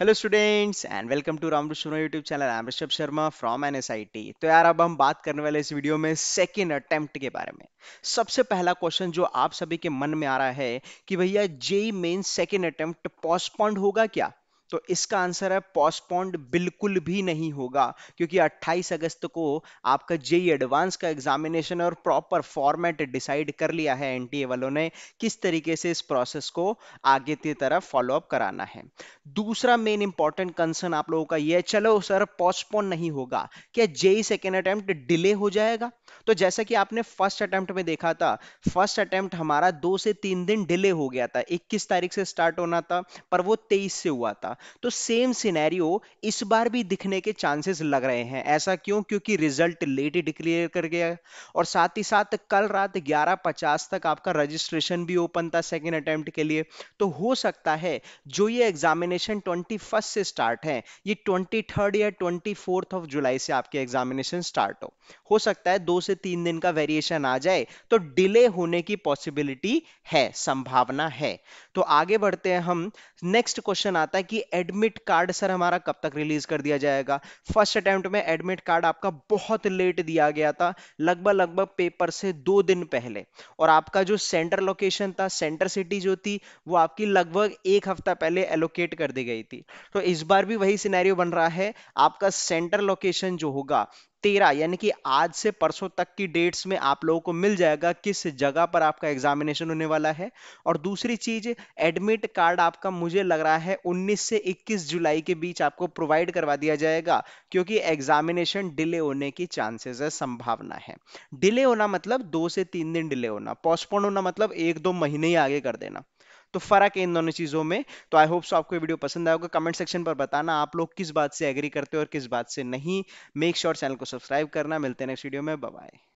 hello students and welcome to Ram Sharma YouTube channel I am Rishabh Sharma from एन तो यार अब हम बात करने वाले इस वीडियो में सेकेंड अटेम्प्ट के बारे में सबसे पहला क्वेश्चन जो आप सभी के मन में आ रहा है कि भैया JEE main second attempt postponed होगा क्या तो इसका आंसर है पोस्टपोन्ड बिल्कुल भी नहीं होगा क्योंकि 28 अगस्त को आपका जेई एडवांस का एग्जामिनेशन और प्रॉपर फॉर्मेट डिसाइड कर लिया है एनटीए वालों ने किस तरीके से इस प्रोसेस को आगे की तरफ फॉलोअप कराना है दूसरा मेन इंपॉर्टेंट कंसर्न आप लोगों का यह चलो सर पोस्टपोन नहीं होगा क्या जेई सेकेंड अटेम्प्ट डिले हो जाएगा तो जैसा कि आपने फर्स्ट अटेम्प्ट में देखा था फर्स्ट अटेम्प्ट हमारा दो से तीन दिन डिले हो गया था 21 तारीख से स्टार्ट होना था पर वो 23 से हुआ था तो सेम सिनेरियो इस बार भी दिखने के चांसेस लग रहे हैं ऐसा क्यों क्योंकि रिजल्ट लेट ही डिक्लेयर कर गया और साथ ही साथ कल रात 11:50 तक आपका रजिस्ट्रेशन भी ओपन था सेकेंड अटेम्प्ट के लिए तो हो सकता है जो ये एग्जामिनेशन ट्वेंटी से स्टार्ट है ये ट्वेंटी या ट्वेंटी ऑफ जुलाई से आपके एग्जामिनेशन स्टार्ट हो हो सकता है दो से तीन दिन का वेरिएशन आ जाए तो डिले होने की पॉसिबिलिटी है संभावना है तो आगे बढ़ते हैं हम नेक्स्ट क्वेश्चन आता है कि एडमिट कार्ड सर हमारा कब तक रिलीज कर दिया जाएगा फर्स्ट अटेम्प्ट में एडमिट कार्ड आपका बहुत लेट दिया गया था लगभग लगभग पेपर से दो दिन पहले और आपका जो सेंटर लोकेशन था सेंटर सिटी जो थी वो आपकी लगभग एक हफ्ता पहले एलोकेट कर दी गई थी तो इस बार भी वही सिनेरियो बन रहा है आपका सेंटर लोकेशन जो होगा तेरह यानी कि आज से परसों तक की डेट्स में आप लोगों को मिल जाएगा किस जगह पर आपका एग्जामिनेशन होने वाला है और दूसरी चीज एडमिट कार्ड आपका मुझे लग रहा है 19 से 21 जुलाई के बीच आपको प्रोवाइड करवा दिया जाएगा क्योंकि एग्जामिनेशन डिले होने की चांसेस है संभावना है डिले होना मतलब दो से तीन दिन डिले होना पोस्टपोन होना मतलब एक दो महीने ही आगे कर देना तो फर्क है इन दोनों चीज़ों में तो आई होप सो आपको वीडियो पसंद होगा कमेंट सेक्शन पर बताना आप लोग किस बात से एग्री करते हो और किस बात से नहीं मेक श्योर sure चैनल को सब्सक्राइब करना मिलते हैं नेक्स्ट वीडियो में बाय